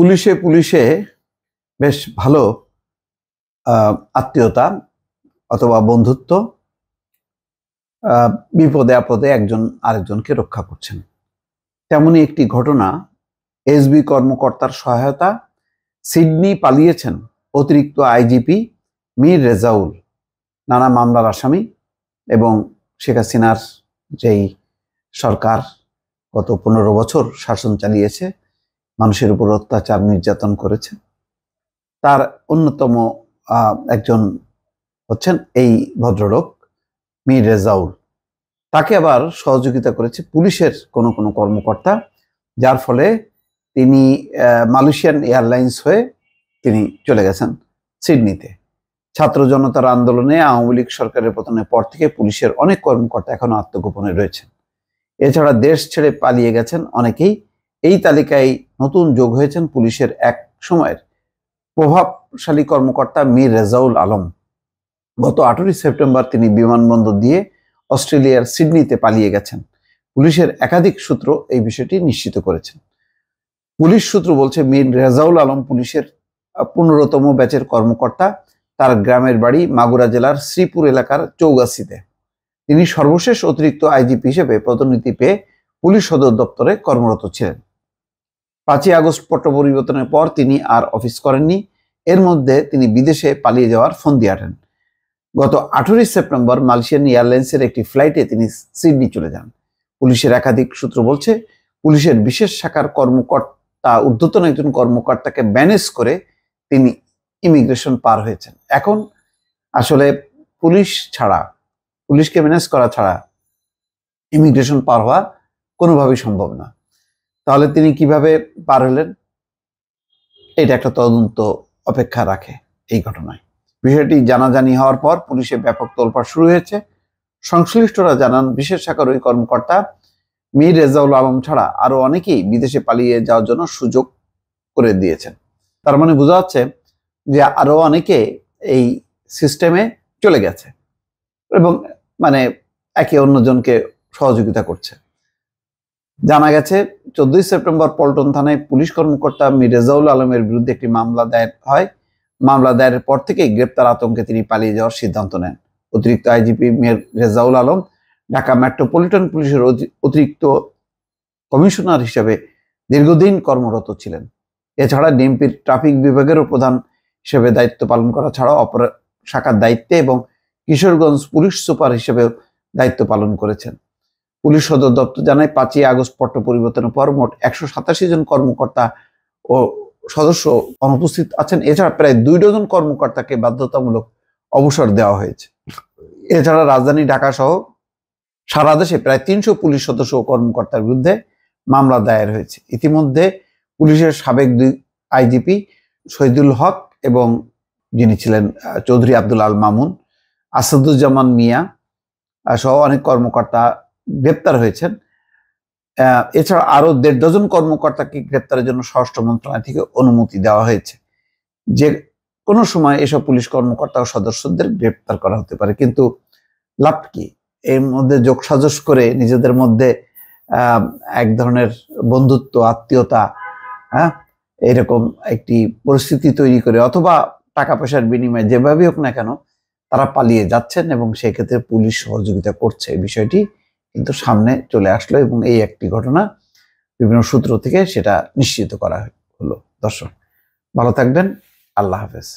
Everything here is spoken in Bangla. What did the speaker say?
পুলিশে পুলিশে বেশ ভালো আত্মীয়তা অথবা বন্ধুত্ব বিপদে আপদে একজন আরেকজনকে রক্ষা করছেন তেমনি একটি ঘটনা এসবি কর্মকর্তার সহায়তা সিডনি পালিয়েছেন অতিরিক্ত আইজিপি মীর রেজাউল নানা মামলার আসামি এবং শেখ হাসিনার যেই সরকার গত পনেরো বছর শাসন চালিয়েছে মানুষের উপর অত্যাচার নির্যাতন করেছে তার অন্যতম একজন হচ্ছেন এই ভদ্রলোক মির রেজাউল তাকে আবার সহযোগিতা করেছে পুলিশের কোনো কোনো কর্মকর্তা যার ফলে তিনি মালয়েশিয়ান এয়ারলাইন্স হয়ে তিনি চলে গেছেন সিডনিতে ছাত্র জনতার আন্দোলনে আওয়ামী লীগ সরকারের পতনের পর থেকে পুলিশের অনেক কর্মকর্তা এখনও আত্মগোপনে রয়েছেন এছাড়া দেশ ছেড়ে পালিয়ে গেছেন অনেকেই এই তালিকায় নতুন যোগ হয়েছেন পুলিশের এক সময়ের প্রভাবশালী কর্মকর্তা মীর রেজাউল আলম গত আঠারোই সেপ্টেম্বর তিনি বিমানবন্দর দিয়ে অস্ট্রেলিয়ার সিডনিতে পালিয়ে গেছেন পুলিশের একাধিক সূত্র এই বিষয়টি নিশ্চিত করেছেন পুলিশ সূত্র বলছে মীর রেজাউল আলম পুলিশের পনেরোতম ব্যাচের কর্মকর্তা তার গ্রামের বাড়ি মাগুরা জেলার শ্রীপুর এলাকার চৌগাছিতে তিনি সর্বশেষ অতিরিক্ত আইজিপি হিসেবে পদোন্নতি পেয়ে পুলিশ সদর দপ্তরে কর্মরত ছিলেন পাঁচই আগস্ট পট্ট পরিবর্তনের পর তিনি আর অফিস করেননি এর মধ্যে তিনি বিদেশে পালিয়ে যাওয়ার ফোন দিয়ে আটেন গত আঠেরোই সেপ্টেম্বর মালয়েশিয়ান এয়ারলাইন্সের একটি ফ্লাইটে তিনি সিডনি চলে যান পুলিশের একাধিক সূত্র বলছে পুলিশের বিশেষ শাখার কর্মকর্তা উর্ধ্বতন একজন কর্মকর্তাকে ম্যানেজ করে তিনি ইমিগ্রেশন পার হয়েছেন এখন আসলে পুলিশ ছাড়া পুলিশকে ম্যানেজ করা ছাড়া ইমিগ্রেশন পার হওয়া কোনোভাবেই সম্ভব না তাহলে তিনি কিভাবে পার হলেন এটা একটা তদন্ত অপেক্ষা রাখে এই ঘটনায় বিষয়টি জানাজানি হওয়ার পর পুলিশে ব্যাপক তোলপাড় শুরু হয়েছে সংশ্লিষ্টরা জানান বিশেষ শাখার ওই কর্মকর্তা মীর রেজাউল আলম ছাড়া আরো অনেকেই বিদেশে পালিয়ে যাওয়ার জন্য সুযোগ করে দিয়েছেন তার মানে বোঝা যাচ্ছে যে আরো অনেকে এই সিস্টেমে চলে গেছে এবং মানে একে অন্যজনকে সহযোগিতা করছে জানা গেছে চোদ্দই সেপ্টেম্বর পল্টন থানায় পুলিশ কর্মকর্তা মিরেজাউল আলমের বিরুদ্ধে একটি মামলা দায়ের হয় মামলা দায়ের পর থেকেই গ্রেপ্তার আতঙ্কে তিনি পালিয়ে যাওয়ার সিদ্ধান্ত নেন অতিরিক্ত আইজিপি রেজাউল আলম ঢাকা মেট্রোপলিটন পুলিশের অতিরিক্ত কমিশনার হিসেবে দীর্ঘদিন কর্মরত ছিলেন এছাড়া ডিএমপির ট্রাফিক বিভাগেরও প্রধান হিসেবে দায়িত্ব পালন করা ছাড়াও অপর শাখার দায়িত্বে এবং কিশোরগঞ্জ পুলিশ সুপার হিসেবেও দায়িত্ব পালন করেছেন পুলিশ সদর দপ্তর জানায় পাঁচই আগস্ট পট্ট পরিবর্তনের পর মোট একশো সাতাশি জন কর্মকর্তা ও সদস্য অনুপস্থিত আছেন এছাড়া প্রায় দুই ডজন কর্মকর্তাকে বাধ্যতামূলক অবসর দেওয়া হয়েছে এছাড়া রাজধানী ঢাকা সহ সারা দেশে প্রায় তিনশো পুলিশ সদস্য ও কর্মকর্তার বিরুদ্ধে মামলা দায়ের হয়েছে ইতিমধ্যে পুলিশের সাবেক দুই আইজিপি শহীদুল হক এবং যিনি ছিলেন চৌধুরী আব্দুল আল মামুন আসাদুজ্জামান মিয়া সহ অনেক কর্মকর্তা গ্রেপ্তার হয়েছেন এছাড়া আরও দেড় ডজন কর্মকর্তাকে গ্রেপ্তারের জন্য স্বরাষ্ট্র মন্ত্রণালয় থেকে অনুমতি দেওয়া হয়েছে যে কোনো সময় এসব পুলিশ কর্মকর্তা ও সদস্যদের গ্রেপ্তার করা হতে পারে কিন্তু লাভ কি এর মধ্যে যোগসাজস করে নিজেদের মধ্যে এক ধরনের বন্ধুত্ব আত্মীয়তা হ্যাঁ এরকম একটি পরিস্থিতি তৈরি করে অথবা টাকা পয়সার বিনিময়ে যেভাবেই হোক না কেন তারা পালিয়ে যাচ্ছেন এবং সেক্ষেত্রে পুলিশ সহযোগিতা করছে বিষয়টি কিন্তু সামনে চলে আসলো এবং এই একটি ঘটনা বিভিন্ন সূত্র থেকে সেটা নিশ্চিত করা হলো দর্শক ভালো থাকবেন আল্লাহ হাফেজ